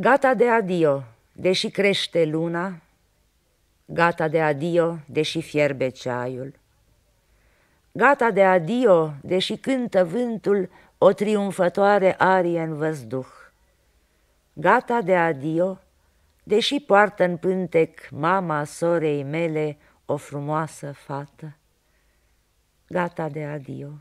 Gata de adio, deși crește luna, Gata de adio, deși fierbe ceaiul, Gata de adio, deși cântă vântul O triumfătoare arie în văzduh, Gata de adio, deși poartă în pântec Mama sorei mele o frumoasă fată, Gata de adio.